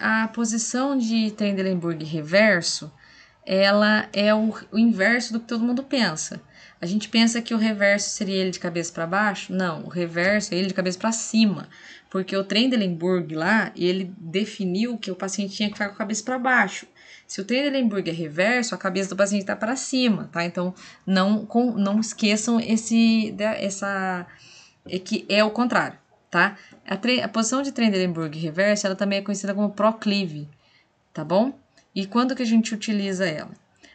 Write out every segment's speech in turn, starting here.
A posição de Trendelenburg reverso, ela é o, o, inverso do que todo mundo pensa. A gente pensa que o reverso seria ele de cabeça para baixo? Não, o reverso é ele de cabeça para cima, porque o Trendelenburg lá, ele definiu que o paciente tinha que ficar com a cabeça para baixo. Se o Trendelenburg é reverso, a cabeça do paciente está para cima, tá? Então, não, com, não esqueçam esse, essa, é que é o contrário tá? A, a posição de Trendelenburg reverso, ela também é conhecida como proclive, tá bom? E quando que a gente utiliza ela?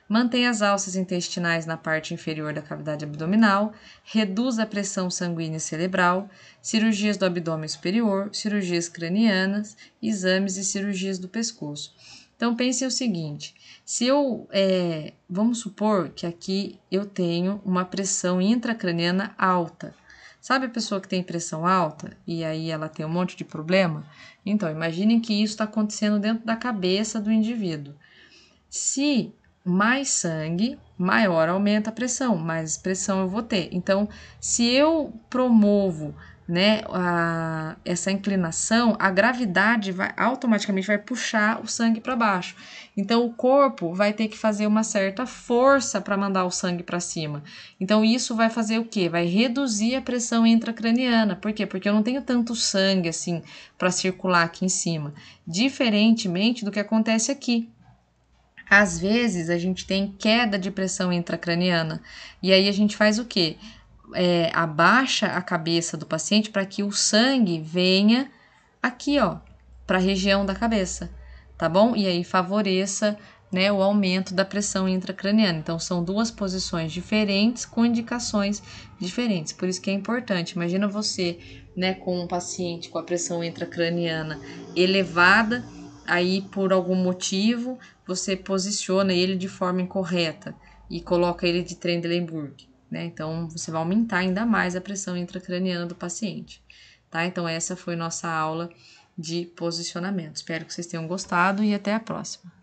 Mantém as alças intestinais na parte inferior da cavidade abdominal, reduz a pressão sanguínea cerebral, cirurgias do abdômen superior, cirurgias cranianas, exames e cirurgias do pescoço. Então pense o seguinte: se eu é, vamos supor que aqui eu tenho uma pressão intracraniana alta, Sabe a pessoa que tem pressão alta e aí ela tem um monte de problema? Então, imaginem que isso está acontecendo dentro da cabeça do indivíduo. Se mais sangue, maior aumenta a pressão, mais pressão eu vou ter. Então, se eu promovo né, a, essa inclinação, a gravidade vai automaticamente vai puxar o sangue para baixo. Então o corpo vai ter que fazer uma certa força para mandar o sangue para cima. Então isso vai fazer o quê? Vai reduzir a pressão intracraniana. Por quê? Porque eu não tenho tanto sangue assim para circular aqui em cima, diferentemente do que acontece aqui, às vezes a gente tem queda de pressão intracraniana. E aí a gente faz o quê? é, abaixa a cabeça do paciente para que o sangue venha aqui, ó, para a região da cabeça, tá bom? E aí favoreça né, o aumento da pressão intracraniana. Então, são duas posições diferentes com indicações diferentes. Por isso que é importante. Imagina você né, com um paciente com a pressão intracraniana elevada, aí por algum motivo você posiciona ele de forma incorreta e coloca ele de Trendelenburg né? Então, você vai aumentar ainda mais a pressão intracraniana do paciente, tá? Então, essa foi nossa aula de posicionamento. Espero que vocês tenham gostado e até a próxima.